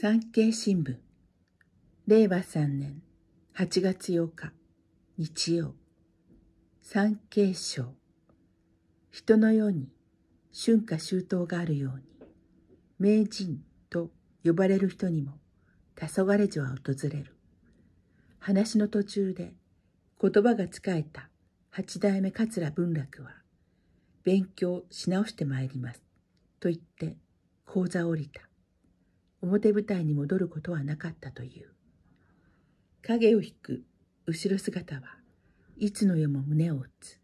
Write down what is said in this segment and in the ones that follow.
産経新聞令和3年8月8日日曜産経省人のように春夏秋冬があるように名人と呼ばれる人にも黄昏女は訪れる話の途中で言葉が使えた八代目桂文楽は勉強し直してまいりますと言って講座を降りた表舞台に戻ることはなかったという。影を引く後ろ姿はいつの世も胸を打つ。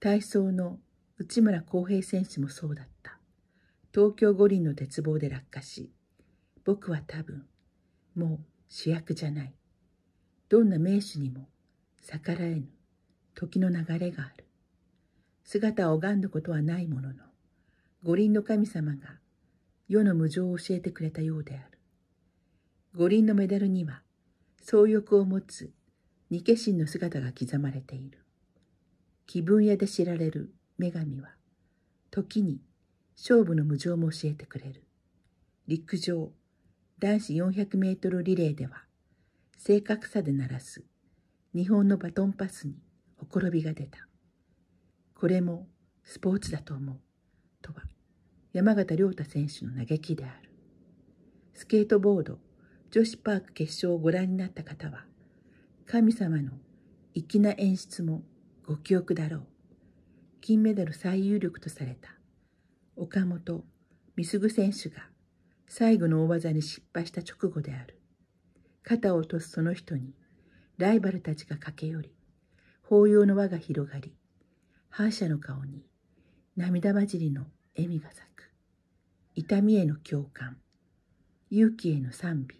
体操の内村航平選手もそうだった。東京五輪の鉄棒で落下し、僕は多分、もう主役じゃない。どんな名手にも逆らえぬ時の流れがある。姿を拝んだことはないものの、五輪の神様が世の無常を教えてくれたようである。五輪のメダルには、総欲を持つ二化身の姿が刻まれている。気分屋で知られる女神は、時に勝負の無常も教えてくれる。陸上、男子400メートルリレーでは、正確さで鳴らす日本のバトンパスにほころびが出た。これもスポーツだと思う、とは。山形亮太選手の嘆きである。スケートボード女子パーク決勝をご覧になった方は、神様の粋な演出もご記憶だろう。金メダル最有力とされた岡本美鈴選手が最後の大技に失敗した直後である。肩を落とすその人にライバルたちが駆け寄り、抱擁の輪が広がり、反射の顔に涙混じりの笑みが咲く痛みへの共感勇気への賛美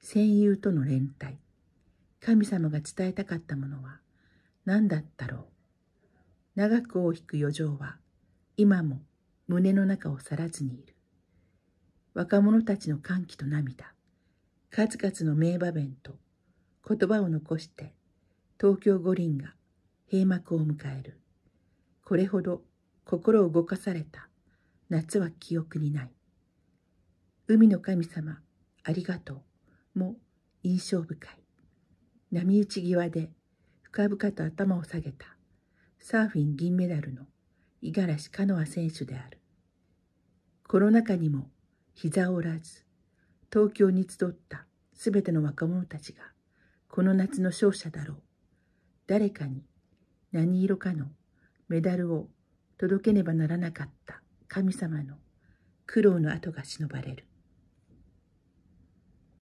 戦友との連帯神様が伝えたかったものは何だったろう長く尾を引く余剰は今も胸の中を去らずにいる若者たちの歓喜と涙数々の名場面と言葉を残して東京五輪が閉幕を迎えるこれほど心を動かされた。夏は記憶にない。海の神様、ありがとう。も印象深い。波打ち際で深々と頭を下げた。サーフィン銀メダルの五十嵐カノア選手である。コロナ禍にも膝を折らず、東京に集ったすべての若者たちが、この夏の勝者だろう。誰かに何色かのメダルを届けねばならなかった神様の苦労の跡が忍ばれる